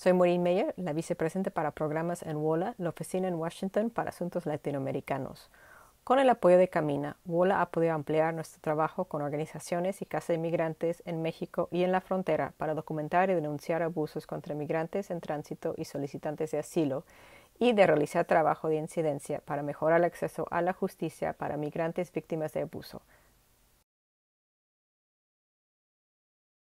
Soy Maureen Meyer, la vicepresidenta para programas en WOLA, la oficina en Washington para asuntos latinoamericanos. Con el apoyo de Camina, WOLA ha podido ampliar nuestro trabajo con organizaciones y casas de migrantes en México y en la frontera para documentar y denunciar abusos contra migrantes en tránsito y solicitantes de asilo y de realizar trabajo de incidencia para mejorar el acceso a la justicia para migrantes víctimas de abuso.